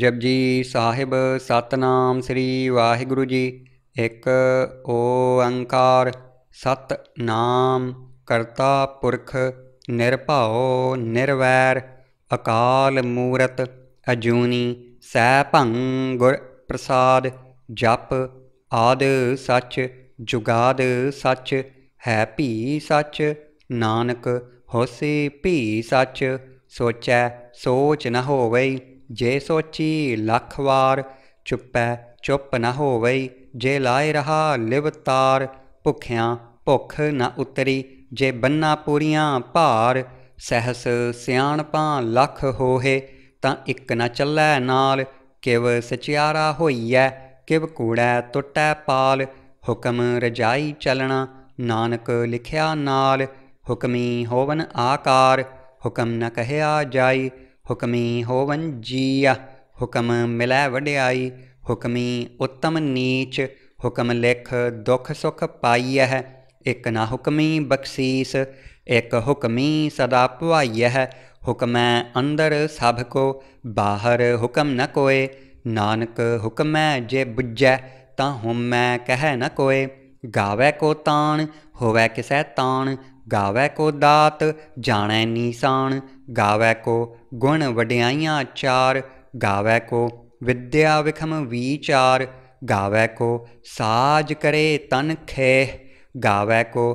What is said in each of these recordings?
ਜਪਜੀ ਸਾਹਿਬ ਸਤਨਾਮ ਸ੍ਰੀ ਵਾਹਿਗੁਰੂ ਜੀ ਇੱਕ ਓੰਕਾਰ ਸਤ ਨਾਮ ਕਰਤਾ ਪੁਰਖ ਨਿਰਭਉ ਨਿਰਵੈਰ ਅਕਾਲ ਮੂਰਤ ਅਜੂਨੀ ਸੈ ਭੰ ਗੁਰ ਪ੍ਰਸਾਦ ਜਪ ਆਦ ਸੱਚ ਜੁਗਾਦ ਸੱਚ ਹੈ ਭੀ ਸੱਚ ਨਾਨਕ ਹੋਸੀ ਭੀ ਸੱਚ ਸੋਚੈ ਸੋਚ ਨ ਹੋਵੇ ਜੇ ਸੋਚੀ ਲੱਖ ਵਾਰ ਚੁੱਪੈ ਚੁੱਪ ਨਾ ਹੋਵਈ ਜੇ ਲਾਇ ਰਹਾ ਲਿਵਤਾਰ ਭੁਖਿਆਂ ਭੁੱਖ ਨਾ ਉਤਰੀ ਜੇ ਬੰਨਾ ਪੂਰੀਆਂ ਭਾਰ ਸਹਸ ਸਿਆਣਪਾਂ ਲੱਖ ਹੋਹੇ ਤਾਂ ਇੱਕ ਨਾ ਚੱਲੈ ਨਾਲ ਕਿਵ ਸਚਿਆਰਾ ਹੋਈਐ ਕਿਵ ਕੂੜੈ ਟੁੱਟੈ ਪਾਲ ਹੁਕਮ ਰਜਾਈ ਚਲਣਾ ਨਾਨਕ ਲਿਖਿਆ ਨਾਲ ਹੁਕਮੀ ਹੋਵਨ ਆਕਾਰ ਹੁਕਮ ਨ ਕਹਿਆ ਜਾਈ ਹੁਕਮੀ ਹੋਵਨ ਜੀਆ ਹੁਕਮ ਮਿਲੈ ਵਡਿਆਈ ਹੁਕਮੀ ਉਤਮ ਨੀਚ ਹੁਕਮ ਲਿਖ ਦੁਖ ਸੁਖ ਪਾਈਐ ਹੈ ਇਕ ਨਾ ਹੁਕਮੀ ਬਖਸ਼ੀਸ ਇਕ ਹੁਕਮੀ ਸਦਾ ਭਵਾਈਐ ਹੈ ਹੁਕਮੈ ਅੰਦਰ ਸਭ ਕੋ ਬਾਹਰ ਹੁਕਮ ਨ ਕੋਏ ਨਾਨਕ ਹੁਕਮੈ ਜੇ ਬੁੱਝੈ ਤਾਂ ਹਉਮੈ ਕਹਿ ਨ ਕੋਏ ਗਾਵੇ ਕੋ ਤਾਣ होवै किसै तान गावै को दात जाणै नीसाण गावै को गुण वड्याइयाँ चार गावै को विद्या विखम विचार गावै को साज करे तन खेह गावै को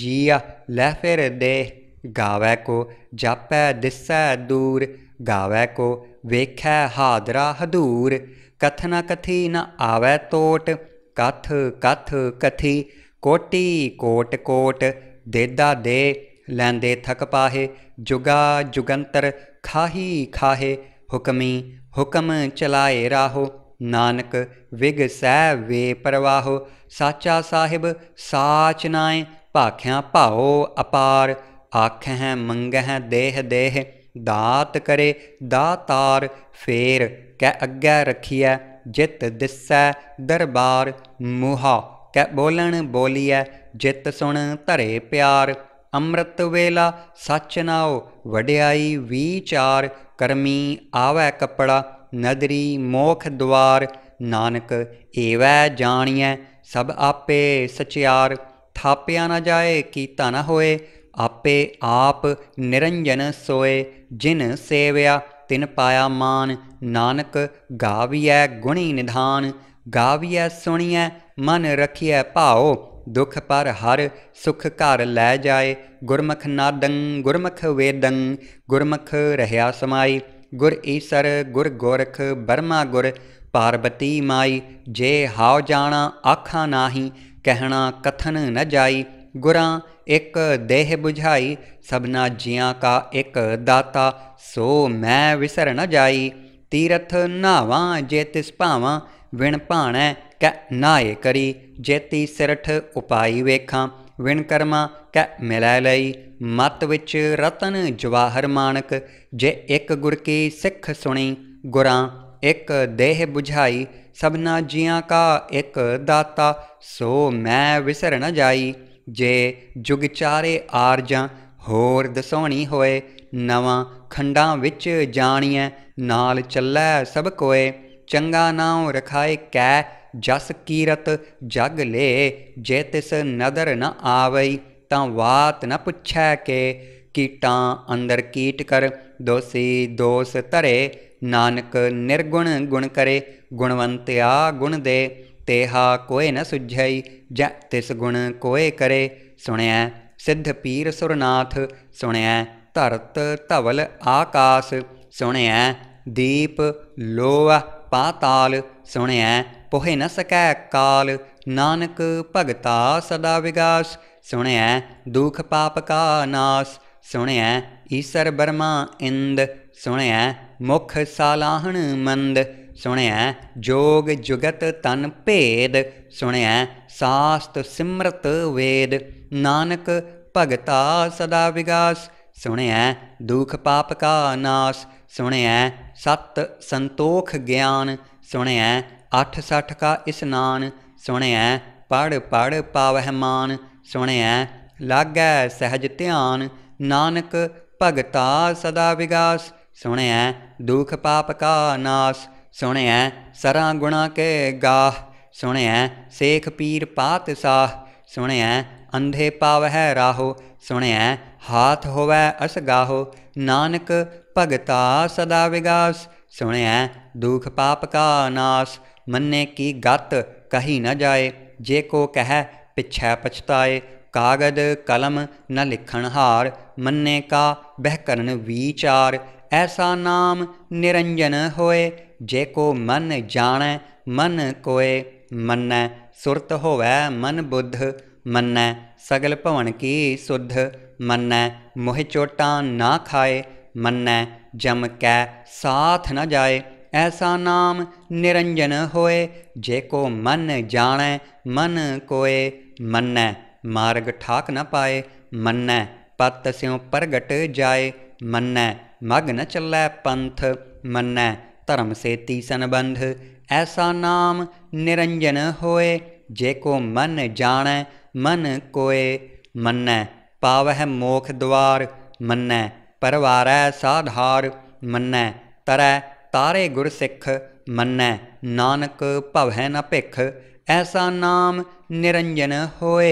जिया लह फिर देह गावै को जापै दिसै दूर गावै को वेखै हादरा हदूर कथ न कथी न आवै तोट कथ कथ कथी ਕੋਟੀ ਕੋਟ ਕੋਟ ਦੇਦਾ ਦੇ ਲੈਂਦੇ ਥਕ ਪਾਹੇ ਜੁਗਾ ਜੁਗੰਤਰ ਖਾਹੀ ਖਾਹੇ ਹੁਕਮੀ ਹੁਕਮ ਚਲਾਏ ਰਾਹੋ ਨਾਨਕ ਵਿਗ ਸਹਿ ਵੇ ਪਰਵਾਹੋ ਸਾਚਾ ਸਾਹਿਬ ਸਾਚ ਨਾਏ ਭਾਖਿਆ ਭਾਉ ਅਪਾਰ ਆਖਹਿ ਮੰਗਹਿ ਦੇਹ ਦੇਹ ਦਾਤ ਕਰੇ ਦਾਤਾਰ ਫੇਰ ਕਹਿ ਅੱਗੇ ਰਖੀਐ ਜਿਤ ਦਿਸੈ ਦਰਬਾਰ ਮੁਹਾ ਕੈ ਬੋਲਣ ਬੋਲੀਐ ਜਿਤ ਸੁਣ ਧਰੇ ਪਿਆਰ ਅੰਮ੍ਰਿਤ ਵੇਲਾ ਸੱਚ ਨਾਉ ਵਡਿਆਈ ਵਿਚਾਰ ਕਰਮੀ ਆਵੈ ਕਪੜਾ ਨਦਰੀ ਮੋਖ ਦਵਾਰ ਨਾਨਕ ਏਵੈ ਜਾਣੀਐ ਸਭ ਆਪੇ ਸਚਿਆਰ ਥਾਪਿਆ ਨਾ ਜਾਏ ਕੀਤਾ ਨਾ ਹੋਏ ਆਪੇ ਆਪ ਨਿਰੰਜਨ ਸੋਏ ਜਿਨ ਸੇਵਿਆ ਤਿਨ ਪਾਇਆ ਮਾਨ ਨਾਨਕ ਗਾਵੀਐ ਗੁਣੀ ਨਿਧਾਨ ਗਾਵੀਐ ਸੁਣੀਐ ਮਨ ਰਖਿਐ ਭਾਉ ਦੁਖ ਪਰ ਹਰ ਸੁਖ ਘਰ ਲੈ ਜਾਏ ਗੁਰਮਖ ਨਾਦੰ ਗੁਰਮਖ ਵੇਦੰ ਗੁਰਮਖ ਰਹਿਆ ਸਮਾਈ ਗੁਰ ਈਸਰ ਗੁਰ ਗੋਰਖ ਬਰਮਾ ਗੁਰ ਪਾਰਬਤੀ ਮਾਈ ਜੇ ਹਾਉ ਜਾਣਾ ਆਖਾ ਨਾਹੀ ਕਹਿਣਾ ਕਥਨ ਨ ਜਾਈ ਗੁਰਾਂ ਇੱਕ ਦੇਹ 부ਝਾਈ ਸਭਨਾ ਜੀਆਂ ਕਾ ਇੱਕ ਦਾਤਾ ਸੋ ਮੈਂ ਵਿਸਰ ਨ ਜਾਈ ਤੀਰਥ ਨਾਵਾ ਜੇ ਤਿਸ ਭਾਵਾਂ ਵਿਣ ਭਾਣੈ ਕੈ ਨਾਏ ਕਰੀ ਜੇਤੀ ਸਿਰਠ ਉਪਾਈ ਵੇਖਾਂ ਵਿਣ ਕਰਮਾ ਕੈ ਮਿਲੈ ਲਈ ਮਤ ਵਿੱਚ ਰਤਨ ਜਵਾਹਰ ਮਾਨਕ ਜੇ ਇੱਕ ਗੁਰ ਕੀ ਸਿੱਖ ਸੁਣੀ ਗੁਰਾਂ ਇੱਕ ਦੇਹ 부ਝਾਈ ਸਭਨਾ ਜੀਆਂ ਕਾ ਇੱਕ ਦਾਤਾ ਸੋ ਮੈਂ ਵਿਸਰ ਨ ਜਾਈ ਜੇ ਜੁਗ ਚਾਰੇ ਆਰਜਾਂ ਹੋਰ ਦਸੋਣੀ ਹੋਏ ਨਵਾਂ ਖੰਡਾਂ ਵਿੱਚ ਜਾਣੀਐ ਨਾਲ ਚੱਲੈ ਸਭ ਕੋਏ ਚੰਗਾ ਨਾਮ ਰਖਾਏ ਕੈ ਜਸ ਕੀਰਤ ਜਗ ਲੇ ਜੇ ਤਿਸ ਨਦਰ ਨ ਆਵਈ ਤਾਂ ਬਾਤ ਨ ਪੁੱਛੈ ਕੇ ਕੀਟਾਂ ਅੰਦਰ ਕੀਟ ਕਰ ਦੋਸੀ ਦੋਸ ਧਰੇ ਨਾਨਕ ਨਿਰਗੁਣ ਗੁਣ ਕਰੇ ਗੁਣਵੰਤਿਆ ਗੁਣ ਦੇ ਤੇਹਾ ਕੋਏ ਨ ਸੁਝਈ ਜੈ ਤਿਸ ਗੁਣ ਕੋਏ ਕਰੇ ਸੁਣਿਆ ਸਿੱਧ ਪੀਰ ਸੁਰਨਾਥ ਸੁਣਿਆ ਧਰਤ ਧਵਲ ਆਕਾਸ ਸੁਣਿਆ ਦੀਪ ਲੋਹ ਪਾਤਾਲ ਸੁਣਿਆ ਪੋਹੇ ਨ ਸਕੈ ਕਾਲ ਨਾਨਕ ਭਗਤਾ ਸਦਾ ਵਿਗਾਸ ਸੁਣਿਐ ਦੁਖ ਪਾਪ ਕਾ ਨਾਸ ਸੁਣਿਐ ਈਸ਼ਰ ਬਰਮਾ ਇੰਦ ਸੁਣਿਐ ਮੁਖ ਸਾਲਾਹਣ ਮੰਦ ਸੁਣਿਐ ਜੋਗ ਜੁਗਤ ਤਨ ਭੇਦ ਸੁਣਿਐ ਸਾਸਤ ਸਿਮਰਤ ਵੇਦ ਨਾਨਕ ਭਗਤਾ ਸਦਾ ਵਿਗਾਸ ਸੁਣਿਐ ਦੁਖ ਪਾਪ ਕਾ ਨਾਸ ਸੁਣਿਐ ਸਤ ਸੰਤੋਖ ਗਿਆਨ ਸੁਣਿਐ अठ 86 का स्नान सुणिया पढ़ पढ़ पावह मान सुणिया लागै सहज ध्यान नानक भगता सदा विगास सुणिया दुख पाप का नास सुणिया सरा गुणा के गाह सुणिया सेख पीर पात साह सुणिया अंधे पावह राहो सुणिया हाथ होवै असगाहो नानक भगता सदा विगास सुनै दुख पाप का नास ਮੰਨੇ ਕੀ ਗਤ ਕਹੀ ਨਾ ਜਾਏ ਜੇ ਕੋ ਕਹਿ ਪਿਛੈ ਪਛਤਾਏ ਕਾਗਦ ਕਲਮ ਨ ਲਿਖਣ ਹਾਰ ਮੰਨੇ ਕਾ ਬਹਿਕਰਨ ਵਿਚਾਰ ਐਸਾ ਨਾਮ ਨਿਰੰਜਨ ਹੋਏ ਜੇ ਕੋ ਮਨ ਜਾਣੈ ਮਨ ਕੋਏ ਮੰਨੈ ਸੁਰਤ ਹੋਵੈ ਮਨ ਬੁੱਧ ਮੰਨੈ ਸਗਲ ਭਵਨ ਕੀ ਸੁਧ ਮੰਨੈ ਮੋਹਿ ਚੋਟਾਂ ਨਾ ਖਾਏ ਮੰਨੈ ਜਮ ਕੈ ਸਾਥ ਨ ਜਾਏ ਐਸਾ ਨਾਮ ਨਿਰੰਜਨ ਹੋਏ ਜੇ ਕੋ ਮਨ ਜਾਣੈ ਮਨ ਕੋਏ ਮੰਨੈ ਮਾਰਗ ਠਾਕ ਨ ਪਾਏ ਮੰਨੈ ਪਤ ਸਿਉ ਪ੍ਰਗਟ ਜਾਏ ਮੰਨੈ ਮਗ ਨ ਚੱਲੈ ਪੰਥ ਮੰਨੈ ਧਰਮ ਸੇ ਤੀ ਸੰਬੰਧ ਐਸਾ ਨਾਮ ਨਿਰੰਜਨ ਹੋਏ ਜੇ ਕੋ ਮਨ ਜਾਣੈ ਮਨ ਕੋਏ ਮੰਨੈ ਪਾਵਹਿ ਮੋਖ ਦਵਾਰ ਮੰਨੈ ਪਰਵਾਰੈ ਸਾਧਾਰ ਮੰਨੈ ਤਰੈ ਤਾਰੇ ਗੁਰ ਸਿੱਖ ਮੰਨੈ ਨਾਨਕ ਭਵੈ ਨ ਭਿਖ ਐਸਾ ਨਾਮ ਨਿਰੰਜਨ ਹੋਏ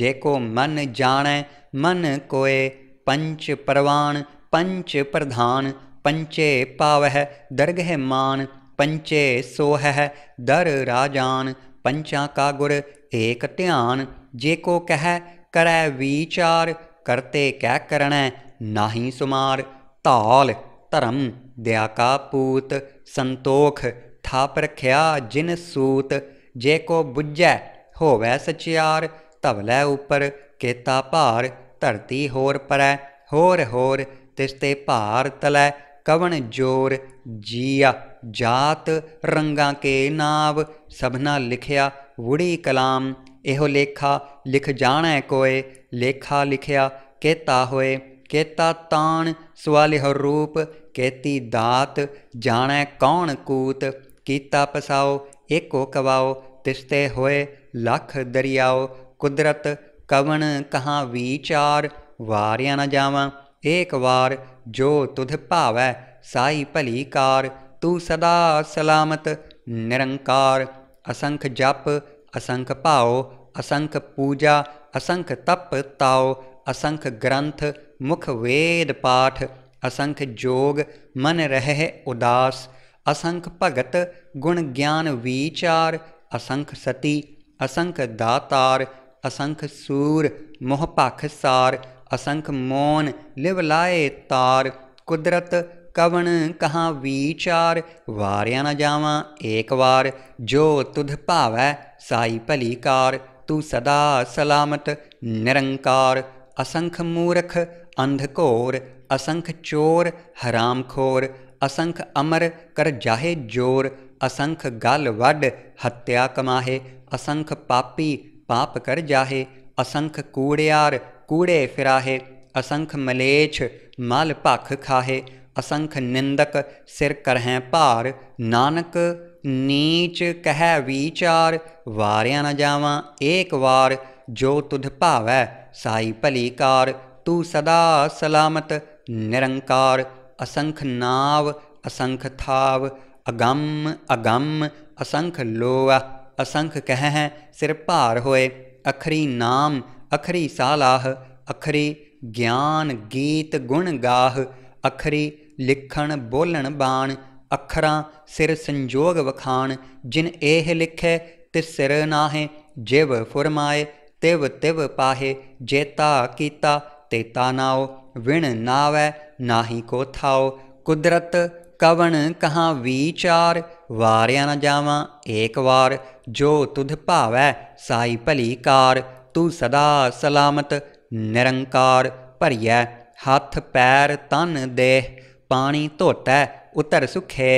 ਜੇ ਕੋ ਮਨ ਜਾਣੈ ਮਨ ਕੋਏ ਪੰਚ ਪ੍ਰਵਾਨ ਪੰਚ ਪ੍ਰਧਾਨ ਪੰਚੇ ਪਾਵਹਿ ਦਰਗਹਿ ਮਾਨ ਪੰਚੇ ਸੋਹਹਿ ਦਰ ਰਾਜਾਨ पंचा का गुर एक ध्यान जे को कह करੈ विचार करते कह करणै नाही सुमार ताल धर्म ਦਿਆਕਾ ਕਾ ਪੂਤ ਸੰਤੋਖ ਥਾਪ ਰਖਿਆ ਜਿਨ ਸੂਤ ਜੇ ਕੋ ਬੁੱਝੈ ਹੋਵੇ ਸਚਿਆਰ ਤਵਲੇ ਉਪਰ ਕੇਤਾ ਭਾਰ ਧਰਤੀ ਹੋਰ ਪਰੈ ਹੋਰ ਹੋਰ ਤਿਸ ਤੇ ਭਾਰ ਤਲੈ ਕਵਣ ਜੋਰ ਜੀਆ ਜਾਤ ਰੰਗਾ ਕੇ ਨਾਵ ਸਭਨਾ ਲਿਖਿਆ ਵੁੜੀ ਕਲਾਮ ਇਹੋ ਲੇਖਾ ਲਿਖ ਜਾਣੈ ਕੋਏ ਲੇਖਾ ਲਿਖਿਆ ਕੇਤਾ ਹੋਏ ਕੇਤਾ ਤਾਣ ਸਵਾਲਿਹ ਰੂਪ कहती दात जाने कौन कूत कीता पसाओ एको कवाओ तिस्ते होए लख दरियाओ कुदरत कवन कहाँ विचार वारिया न जावा एक वार जो तुध पावै साई भली कार तू सदा सलामत निरंकार असंख जप असंख पाओ असंख पूजा असंख तप ताओ असंख ग्रंथ मुख वेद पाठ असंख जोग मन रह उदास असंख भगत गुण ज्ञान विचार असंख सती असंख दातार असंख सूर मोह भख सार असंख मौन लिव तार कुदरत कवन कहाँ विचार वारिया न जावा एक बार जो तुध भावै साई भलीकार तू सदा सलामत निरंकार असंख मूरख अंधकोर असंख चोर हराम खोर असंख अमर कर जाहे जोर असंख गल वड हत्या कमाहे असंख पापी पाप कर जाहे असंख कूड़ियार कूड़े फिराहे असंख मलेच्छ मल भख खाहे असंख निंदक सिर करहैं भार नानक नीच कह विचार वारिया न जावा एक वार जो तुध भावै साई भली कार तू सदा सलामत निरंकार असंख नाव असंख थाव अगम अगम असंख लोआ असंख कह सिर भार होए अखरी नाम अखरी सालाह अखरी ज्ञान गीत गुण गाह अखरी लिखण बोलण बाण अखरां सिर संजोग वखाण जिन एह लिखे ति सिर नाहे जिव फुरमाए तिव तिव पाहे जेता कीता तेता नाओ विण नावै नाही को थाओ ਕੁਦਰਤ ਕਵਣ ਕਹਾ ਵਿਚਾਰ ਵਾਰਿਆ ਨਾ ਜਾਵਾਂ ਏਕ ਵਾਰ ਜੋ ਤੁਧ ਭਾਵੈ ਸਾਈ ਭਲੀ ਕਾਰ ਤੂੰ ਸਦਾ ਸਲਾਮਤ ਨਿਰੰਕਾਰ ਭਰੀਐ ਹੱਥ ਪੈਰ ਤਨ ਦੇਹ ਪਾਣੀ ਧੋਤੈ ਉਤਰ ਸੁਖੇ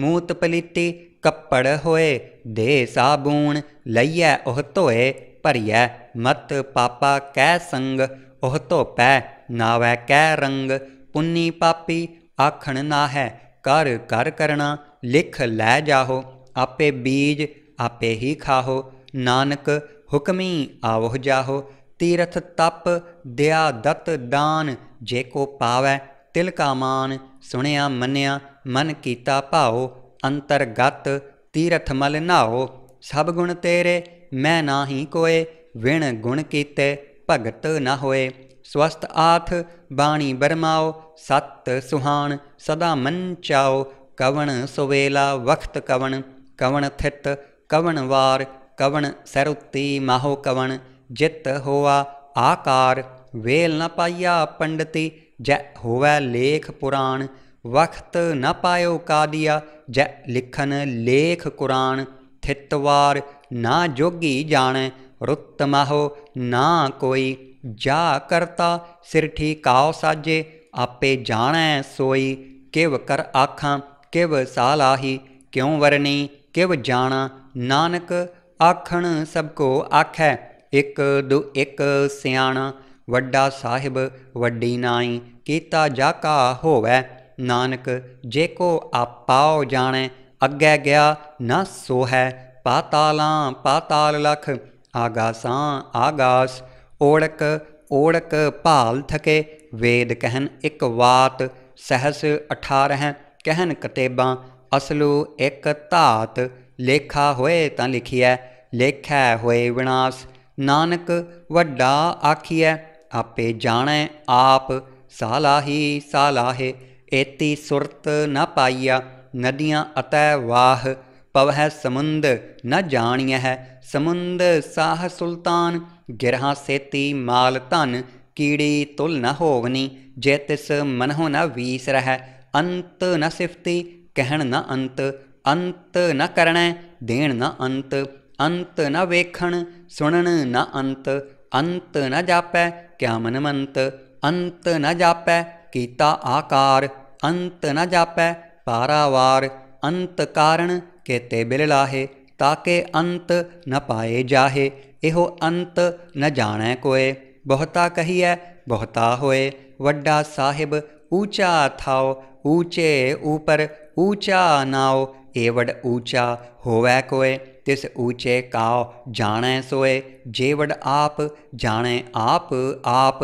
ਮੂਤ ਪਲੀਤੀ ਕੱਪੜ ਹੋਏ ਦੇ ਸਾਬੂਣ ਲਈਐ ਉਹ ਧੋਏ ਭਰੀਐ ਮਤ ਪਾਪਾ ਕੈ ਸੰਗ ਉਹ ਧੋਪੈ ਨਾਵੈ ਕੈ ਰੰਗ ਪੁੰਨੀ ਪਾਪੀ ਆਖਣ ਨਾ ਹੈ ਕਰ ਕਰ ਕਰਣਾ ਲਿਖ ਲੈ ਜਾਹੋ ਆਪੇ ਬੀਜ ਆਪੇ ਹੀ ਖਾਹੋ ਨਾਨਕ ਹੁਕਮੀ ਆਵਹ ਜਾਹੋ ਤੀਰਥ ਤਪ ਦਿਆ ਦਤ ਦਾਨ ਜੇ ਕੋ ਪਾਵੈ ਤਿਲ ਕਾ ਮਾਨ ਸੁਣਿਆ ਮੰਨਿਆ ਮਨ ਕੀਤਾ ਭਾਉ ਅੰਤਰਗਤ ਤੀਰਥ ਮਲ ਨਾਓ ਸਭ ਗੁਣ ਤੇਰੇ ਮੈਂ ਨਾਹੀ ਕੋਏ ਵਿਣ ਗੁਣ ਕੀਤੇ ਭਗਤ ਨਾ ਹੋਏ ਸਵਸਤ ਆਥ ਬਾਣੀ ਬਰਮਾਓ ਸਤ ਸੁਹਾਣ ਸਦਾ ਮਨ ਚਾਓ ਕਵਣ ਸੁਵੇਲਾ ਵਖਤ ਕਵਣ ਕਵਣ ਥਿਤ ਕਵਣ ਵਾਰ ਕਵਣ ਸਰੁਤੀ ਮਾਹੋ ਕਵਣ ਜਿਤ ਹੋਆ ਆਕਾਰ ਵੇਲ ਨ ਪਾਇਆ ਪੰਡਤੀ ਜੈ ਹੋਵੇ ਲੇਖ ਪੁਰਾਣ ਵਖਤ ਨ ਪਾਇਓ ਕਾਦੀਆ ਜੈ ਲਿਖਨ ਲੇਖ ਕੁਰਾਨ ਥਿਤਵਾਰ ਨਾ ਜੋਗੀ ਜਾਣੈ ਰੁੱਤ ਮਾਹੋ ਨਾ ਕੋਈ ਜਾ ਕਰਤਾ ਸਿਰ ਠੀਕਾਉ ਸਾਜੇ ਆਪੇ ਜਾਣੈ ਸੋਈ ਕਿਵ ਕਰ ਆਖਾਂ ਕਿਵ ਸਾਲਾਹੀ ਕਿਉ ਵਰਨੀ ਕਿਵ ਜਾਣਾ ਨਾਨਕ ਆਖਣ ਸਭ ਕੋ ਆਖੈ ਇਕ ਦੁ ਇਕ ਸਿਆਣਾ ਵੱਡਾ ਸਾਹਿਬ ਵੱਡੀ ਨਾਈ ਕੀਤਾ ਜਾ ਕਾ ਹੋਵੈ ਨਾਨਕ ਜੇ ਕੋ ਆਪਾਉ ਜਾਣੈ ਅੱਗੇ ਗਿਆ ਨਾ ਸੋਹੈ ਪਾਤਾਲਾਂ ਪਾਤਾਲ ਲਖ ਆਗਾਸਾਂ ਆਗਾਸ ਓੜਕ ਓੜਕ ਭਾਲ ਥਕੇ ਵੇਦ ਕਹਿਨ ਇੱਕ ਵਾਤ ਸਹਸ 18 ਕਹਿਨ ਕਤੇਬਾਂ ਅਸਲੂ ਇੱਕ ਧਾਤ ਲੇਖਾ ਹੋਏ ਤਾਂ ਲਿਖਿਆ ਲੇਖਾ ਹੋਏ ਵਿਨਾਸ਼ ਨਾਨਕ ਵੱਡਾ ਆਖੀਐ ਆਪੇ ਜਾਣੈ ਆਪ ਸਾਲਾਹੀ ਸਾਲਾਹੇ ਏਤੀ ਸੁਰਤ ਨਾ ਪਾਈਆ ਨਦੀਆਂ ਅਤੈ ਵਾਹ ਪਵ ਹੈ ਸਮੁੰਦ ਨ ਜਾਣੀਐ ਹੈ ਸਮੁੰਦ ਸਾਹ ਸੁਲਤਾਨ ਗਿਰਹਾ ਸੇਤੀ ਮਾਲ ਧਨ ਕੀੜੀ ਤੁਲ ਨ ਹੋਵਨੀ ਜੇ ਤਿਸ ਮਨਹੁ ਨ ਵੀਸ ਰਹਿ ਅੰਤ ਨ ਸਿਫਤੀ ਕਹਿਣ ਨ ਅੰਤ ਅੰਤ ਨ ਕਰਣੈ ਦੇਣ ਨ ਅੰਤ ਅੰਤ ਨ ਵੇਖਣ ਸੁਣਨ ਨ ਅੰਤ ਅੰਤ ਨ ਜਾਪੈ ਕਿਆ ਮਨ ਮੰਤ ਅੰਤ ਨ ਜਾਪੈ ਕੀਤਾ ਆਕਾਰ ਅੰਤ ਨ ਜਾਪੈ ਪਾਰਾਵਾਰ ਅੰਤ ਕਾਰਣ કે તે ਲਾਹੇ તાકે ਅੰਤ ન ਪਾਏ ਜਾਹੇ ਇਹੋ ਅੰਤ ન ਜਾਣੈ ਕੋਏ ਬਹੁਤਾ ਕਹੀਐ ਬਹੁਤਾ ਹੋਏ ਵੱਡਾ ਸਾਹਿਬ ਊਚਾ ਥਾਓ ਊਚੇ ਉਪਰ ਊਚਾ ਨਾਓ ਏਵੜ ਊਚਾ ਹੋਵੈ ਕੋਏ ਤਿਸ ਊਚੇ ਕਾਓ ਜਾਣੈ ਸੋਏ ਜੇਵੜ ਆਪ ਜਾਣੈ ਆਪ ਆਪ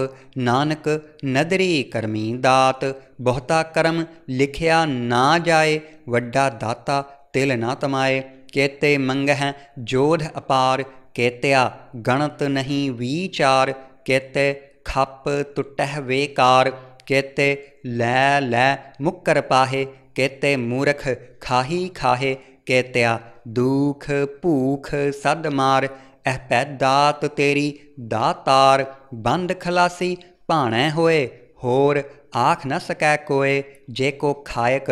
ਨਾਨਕ ਨਦਰੀ ਕਰਮੀ ਦਾਤ ਬਹੁਤਾ ਕਰਮ ਲਿਖਿਆ ਨਾ ਜਾਏ ਵੱਡਾ ਦਾਤਾ तिल न तमाए केते मंगह जोध अपार केत्या गणत नहीं विचार केते खप तुटह वेकार केते लै लै मुकर पाहे केते मूर्ख खाही खाहे केत्या दूख भूख सद मार एह पैदात तेरी दातार बंद खलासी भाणै होए होर आख न सकै कोय जे को खायक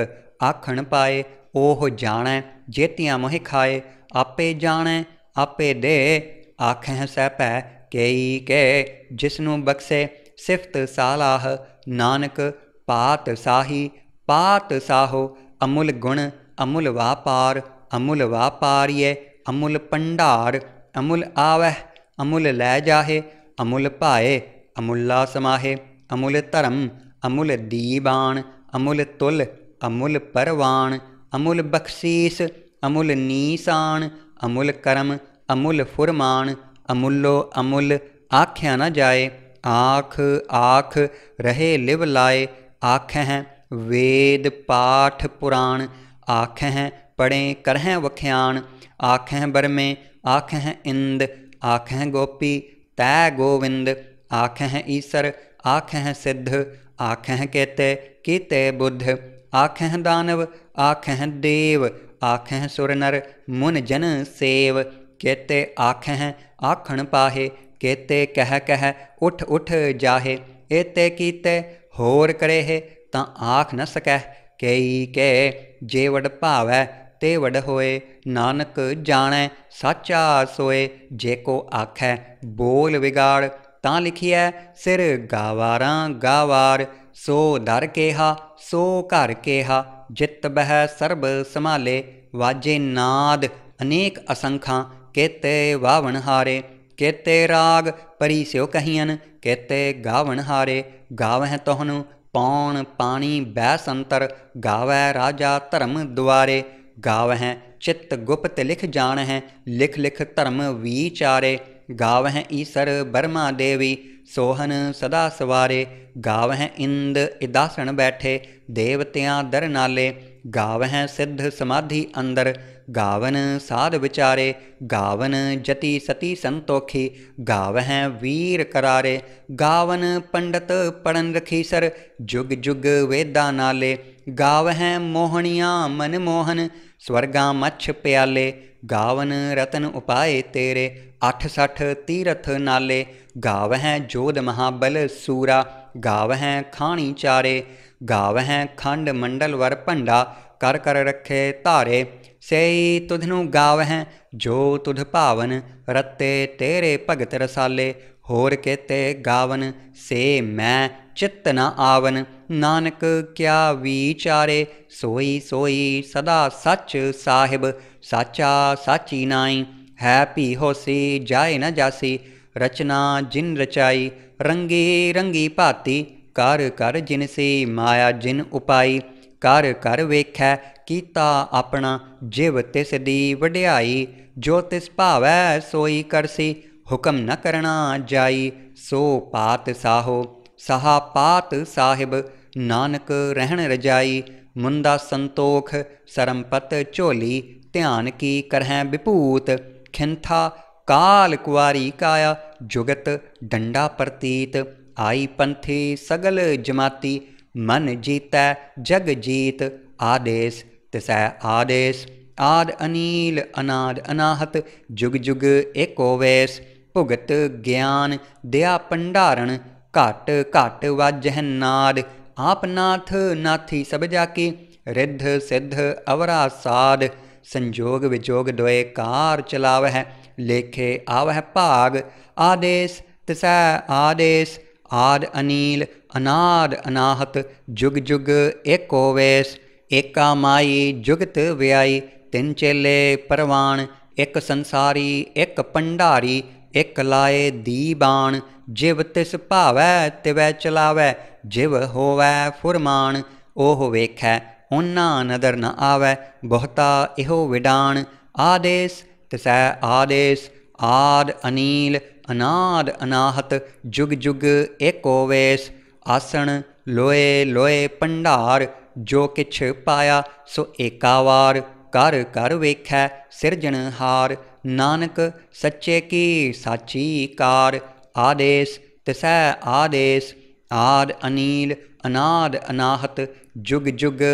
आखण पाए ਉਹ ਜਾਣੈ ਜੇਤੀਆਂ ਮੋਹਿ ਖਾਏ ਆਪੇ ਜਾਣੈ ਆਪੇ ਦੇ ਆਖੈ ਸੈ ਪੈ ਕੇਈ ਕੇ ਜਿਸ ਨੂੰ ਬਖਸ਼ੇ ਸਿਫਤ ਸਾਲਾਹ ਨਾਨਕ ਪਾਤ ਸਾਹੀ ਪਾਤ ਸਾਹੋ ਅਮੁਲ ਗੁਣ ਅਮੁਲ ਵਾਪਾਰ ਅਮੁਲ ਵਾਪਾਰੀਏ ਅਮੁਲ ਪੰਡਾਰ ਅਮੁਲ ਆਵਹਿ ਅਮੁਲ ਲੈ ਜਾਹੇ ਅਮੁਲ ਭਾਏ ਅਮੁੱਲਾ ਸਮਾਹੇ ਅਮੁਲ ਧਰਮ ਅਮੁਲ ਦੀਬਾਨ ਅਮੁਲ ਤੁਲ ਅਮੁਲ ਪਰਵਾਨ अमूल बख्शीस अमूल नीसान अमूल करम अमूल फुरमान अमूलो अमूल आख्या न जाए आख आख रहे लिव लाए आख हैं वेद पाठ पुराण आख हैं पढ़ें करहें वख्याण आख हैं बर में हैं इंद आख हैं गोपी तै गोविंद आख हैं ईसर आँख हैं सिद्ध आँख हैं केते कीते बुद्ध आख हैं दानव ਆਖਹਿ ਦੇਵ ਆਖਹਿ ਸੁਰ ਨਰ ਮੁਨ ਜਨ ਸੇਵ ਕੇਤੇ ਆਖਹਿ ਆਖਣ ਪਾਹੇ ਕੇਤੇ ਕਹਿ ਕਹਿ ਉਠ ਉਠ ਜਾਹੇ ਏਤੇ ਕੀਤੇ ਹੋਰ ਕਰੇ ਹੈ ਤਾਂ ਆਖ ਨ ਸਕੈ ਕਈ ਕੇ ਜੇਵੜ ਭਾਵੈ ਤੇ ਵਡ ਹੋਏ ਨਾਨਕ ਜਾਣੈ ਸਾਚਾ ਸੋਏ ਜੇ ਕੋ ਆਖੈ ਬੋਲ ਵਿਗਾੜ ਤਾਂ ਲਿਖਿਐ ਸਿਰ ਗਾਵਾਰਾਂ ਗਾਵਾਰ ਸੋ ਦਰ ਕੇਹਾ ਸੋ ਘਰ ਕੇਹਾ ਜਿਤ ਬਹਿ ਸਰਬ ਸੰਭਾਲੇ ਵਾਜੇ ਨਾਦ ਅਨੇਕ ਅਸੰਖਾਂ ਕੇਤੇ ਵਾਵਣ ਹਾਰੇ ਕੇਤੇ ਰਾਗ ਪਰੀ ਸਿਓ ਕਹੀਨ ਕੇਤੇ ਗਾਵਣ ਹਾਰੇ ਗਾਵਹਿ ਤੋਹਨੂ ਪੌਣ ਪਾਣੀ ਬੈ ਸੰਤਰ ਗਾਵੈ ਰਾਜਾ ਧਰਮ ਦੁਆਰੇ ਗਾਵਹਿ ਚਿਤ ਗੁਪਤ ਲਿਖ ਜਾਣ ਹੈ ਲਿਖ ਲਿਖ ਧਰਮ ਵਿਚਾਰੇ ਗਾਵਹਿ ਈਸਰ ਬਰਮਾ ਦੇਵੀ ਸੋਹਨ ਸਦਾ ਸਵਾਰੇ ਗਾਵਹਿ ਇੰਦ ਇਦਾਸਣ ਬੈਠੇ ਦੇਵਤਿਆਂ ਦਰ ਨਾਲੇ ਗਾਵਹਿ ਸਿੱਧ ਸਮਾਧੀ ਅੰਦਰ ਗਾਵਨ ਸਾਧ ਵਿਚਾਰੇ ਗਾਵਨ ਜਤੀ ਸਤੀ ਸੰਤੋਖੀ ਗਾਵਹਿ ਵੀਰ ਕਰਾਰੇ ਗਾਵਨ ਪੰਡਤ ਪੜਨ ਰਖੀ ਸਰ ਜੁਗ ਜੁਗ ਵੇਦਾ ਨਾਲੇ ਗਾਵਹਿ ਮੋਹਣੀਆਂ ਮਨ ਮੋਹਨ ਸਵਰਗਾ ਮੱਛ ਪਿਆਲੇ ਗਾਵਨ ਰਤਨ ਉਪਾਏ ਤੇਰੇ 86 ਤੀਰਥ ਨਾਲੇ ਗਾਵਹਿ ਜੋਧ ਮਹਾਬਲ ਸੂਰਾ ਗਾਵਹਿ ਖਾਣੀ ਚਾਰੇ ਗਾਵਹਿ ਖੰਡ ਮੰਡਲ ਵਰ ਭੰਡਾ ਕਰ ਕਰ ਰਖੇ ਧਾਰੇ ਸਈ ਤੁਧਨੂ ਗਾਵਹਿ ਜੋ ਤੁਧ ਭਾਵਨ ਰਤੇ ਤੇਰੇ ਭਗਤ ਰਸਾਲੇ ਹੋਰ ਕੇਤੇ ਗਾਵਨ ਸੇ ਮੈਂ ਚਿੱਤ ਨ ਆਵਨ ਨਾਨਕ ਕਿਆ ਵਿਚਾਰੇ ਸੋਈ ਸੋਈ ਸਦਾ ਸੱਚ ਸਾਹਿਬ ਸਾਚਾ ਸਾਚੀ ਨਾਈ ਹੈ ਭੀ ਹੋਸੀ ਜਾਏ ਨ ਜਾਸੀ रचना जिन रचाई रंगे रंगी पाती कर कर जिन से माया जिन उपाई कर कर वेखै कीता अपना जिव तिस दी वढिआई जो तिस भावै सोई करसी हुक्म न करना जाई सो पात साहो सहा पात साहिब नानक रहन रजाई मुंदा संतोख सरमपत झोली ध्यान की करह विभूत खिंथा काल कुआरी काया जुगत डंडा प्रतीत आई पंथी सगल जमाती मन जीतै जग जीत आदेश तिसै आदेश आद अनील अनाद अनाहत जुग जुग एकोवेश भुगत ज्ञान दया भंडारण घट घट वाजह नाद आप नाथ नाथी सब जाकी रिद्ध सिद्ध अवरा साध संजोग विजोग दोए कार चलाव है लेखे आवह भाग आदेश तिसै आदेश आद अनील अनाद अनाहत जुग जुग एको वेश एका माई जुगत व्याई ਤਿੰਨ ਚੇਲੇ ਪਰਵਾਨ ਇੱਕ ਸੰਸਾਰੀ ਇੱਕ ਭੰਡਾਰੀ ਇੱਕ ਲਾਏ ਦੀਬਾਨ ਜਿਵ ਤਿਸ ਭਾਵੈ ਤਿਵੈ ਚਲਾਵੈ ਜਿਵ ਹੋਵੈ ਫੁਰਮਾਨ ਉਹ ਵੇਖੈ ਉਹਨਾਂ ਨਦਰ ਨ ਆਵੈ ਬਹੁਤਾ ਇਹੋ ਵਿਡਾਨ ਆਦੇਸ਼ तिसै आदेश आद अनील अनाद अनाहत जुग जुग एकोवेश आसन लोए लोए भंडार जो किछ पाया सो एकावार कर कर वेखै सिरजनहार नानक सच्चे की साची कार आदेश तिसै आदेश आद अनील अनाद अनाहत जुग जुग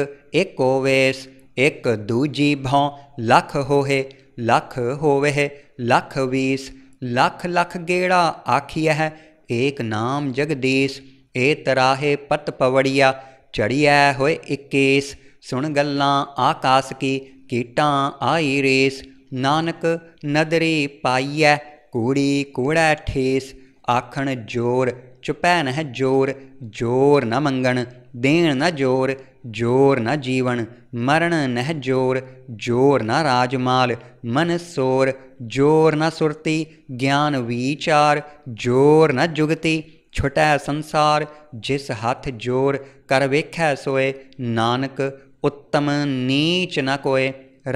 एकोवेश एक दूजी भौ लख होहे लख होवे लख वीस लख लख गेड़ा आखिया है एक नाम जगदीश ए तराहे पत पवड़िया चढ़िया होए इक्कीस सुन गल्ला आकाश की कीटां आई रेस नानक नदरी पाइया कूड़ी कूड़ै ठेस आखण जोर चुपैन है जोर जोर न मंगण देण न जोर जोर न जीवन मरण नह जोर जोर न राजमाल मन सोर जोर न सुरती ज्ञान विचार जोर न जुगती छुटै संसार जिस हथ जोर कर वेखै सोए नानक उत्तम नीच न कोय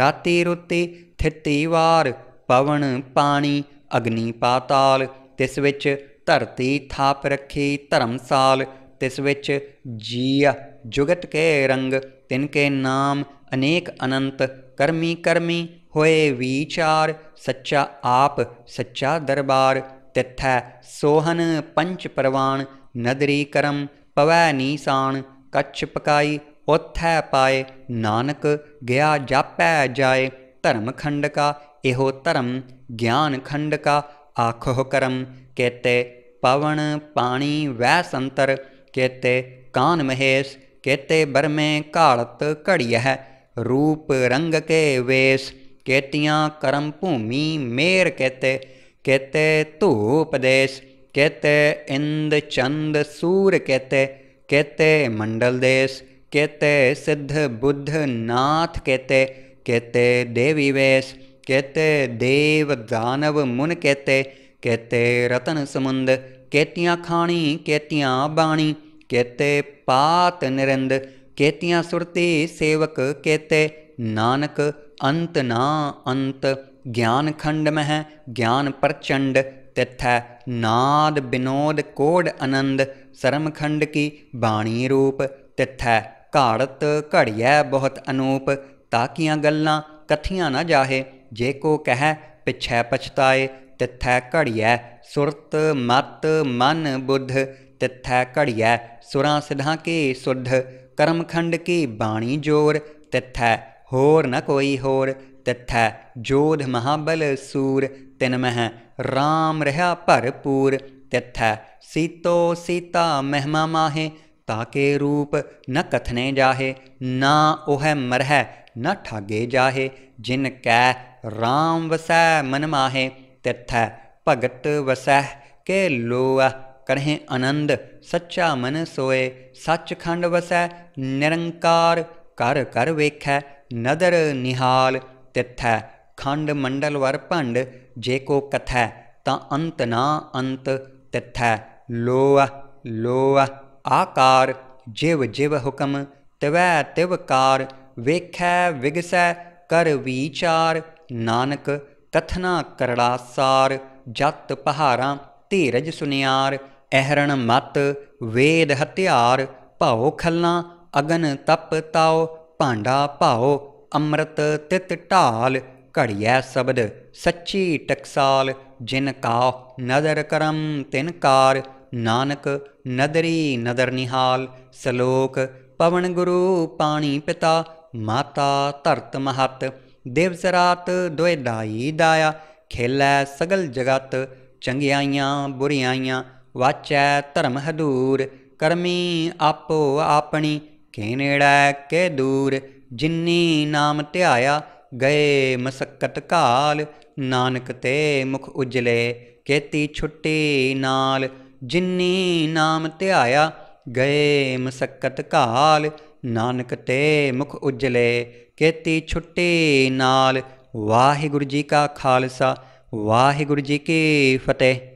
राति रुति थिती वार पवन पाणी अग्नि पाताल तिस विच धरती थाप रखी धर्मसाल ਤਿਸ ਵਿੱਚ ਜੀਅ ਜੁਗਤ ਕੇ ਰੰਗ ਤਿਨ ਕੇ ਨਾਮ ਅਨੇਕ ਅਨੰਤ ਕਰਮੀ ਕਰਮੀ ਹੋਏ ਵਿਚਾਰ ਸੱਚਾ ਆਪ ਸੱਚਾ ਦਰਬਾਰ ਤਿੱਥੈ ਸੋਹਨ ਪੰਚ ਪਰਵਾਨ ਨਦਰੀ ਕਰਮ ਪਵੈ ਨੀਸਾਨ ਕੱਛ ਪਕਾਈ ਉਥੈ ਪਾਏ ਨਾਨਕ ਗਿਆ ਜਾਪੈ ਜਾਏ ਧਰਮ ਖੰਡ ਕਾ ਇਹੋ ਧਰਮ ਗਿਆਨ ਖੰਡ ਕਾ ਆਖੋ ਕਰਮ ਕੇਤੇ ਪਵਨ ਪਾਣੀ ਵੈ ਸੰਤਰ केते कान महेश केते बर में कालत कड़ी है रूप रंग के वेश केतियाँ करम भूमि मेर केते केते धूप देश केते इंद चंद सूर केते केते मंडल देश केते सिद्ध बुद्ध नाथ केते केते देवी वेश केते देव दानव मुन केते केते रतन समुंद कहतियाँ खाणी कहतियाँ बाणी कहते पात निरंद कहतियाँ सुरती सेवक कहते नानक अंत ना अंत ज्ञान खंड मह है ज्ञान प्रचंड तथा नाद विनोद कोड आनंद शर्म खंड की बाणी रूप तथा घाड़त घड़िया बहुत अनूप ताकिया गल्ला कथियाँ न जाहे जे को कह पिछै पछताए तिथै घड़िया सुरत मत मन बुद्ध तथा घड़िया सुरा सिधा के सुध कर्मखंड की बाणी जोर तथा होर न कोई होर तथा जोध महाबल सूर तिन मह राम रहा भरपूर तिथै सीतो सीता महिमा माहे ताके रूप न कथने जाहे ना ओह मरह न ठागे जाहे जिन कै राम वसै मन माहे तथा भगत वसै के लोआ करहें आनंद सच्चा मन सोए सचखंड वसै निरंकार कर कर वेख नदर निहाल तिथै खंड मंडल वर भंड जे को कथै ता अंत ना अंत ਤਿਥੈ ਲੋਅ ਲੋਅ ਆਕਾਰ जिव ਜਿਵ ਹੁਕਮ ਤਵੈ ਤਿਵ ਕਾਰ ਵੇਖੈ ਵਿਗਸੈ ਕਰ ਵਿਚਾਰ ਕਥਨਾ ਕਰੜਾ ਸਾਰ ਜਤ ਪਹਾਰਾਂ ਧੀਰਜ ਸੁਨਿਆਰ ਅਹਰਣ ਮਤ ਵੇਦ ਹਥਿਆਰ ਭਾਉ ਖੱਲਾ ਅਗਨ ਤਪ ਤਾਉ ਭਾਂਡਾ ਭਾਉ ਅੰਮ੍ਰਿਤ ਤਿਤ ਢਾਲ ਘੜਿਐ ਸ਼ਬਦ ਸੱਚੀ ਟਕਸਾਲ ਜਿਨ ਕਾ ਨਦਰ ਕਰਮ ਤਿਨ ਕਾਰ ਨਾਨਕ ਨਦਰੀ ਨਦਰ ਨਿਹਾਲ ਸ਼ਲੋਕ ਪਵਨ ਗੁਰੂ ਪਾਣੀ ਪਿਤਾ ਮਾਤਾ ਧਰਤ ਮਹਤ ਦੇਵਸਰਾਤ ਦਾਈ ਦਾਇਆ ਖੇਲੈ ਸਗਲ ਜਗਤ ਚੰਗਿਆਈਆਂ ਬੁਰੀਆਈਆਂ ਵਾਚੈ ਧਰਮ ਹਦੂਰ ਕਰਮੀ ਆਪੋ ਆਪਣੀ ਕੇ ਨੇੜੈ ਕੇ ਦੂਰ ਜਿਨੀ ਨਾਮ ਧਿਆਇਆ ਗਏ ਮਸਕਤ ਕਾਲ ਨਾਨਕ ਤੇ ਮੁਖ ਉਜਲੇ ਕੇਤੀ ਛੁੱਟੀ ਨਾਲ ਜਿਨੀ ਨਾਮ ਧਿਆਇਆ ਗਏ ਮਸਕਤ ਕਾਲ ਨਾਨਕ ਤੇ ਮੁਖ ਉਜਲੇ ਕੇਤੀ ਛੁੱਟੇ ਨਾਲ ਵਾਹਿਗੁਰੂ ਜੀ ਕਾ ਖਾਲਸਾ ਵਾਹਿਗੁਰੂ ਜੀ ਕੀ ਫਤਿਹ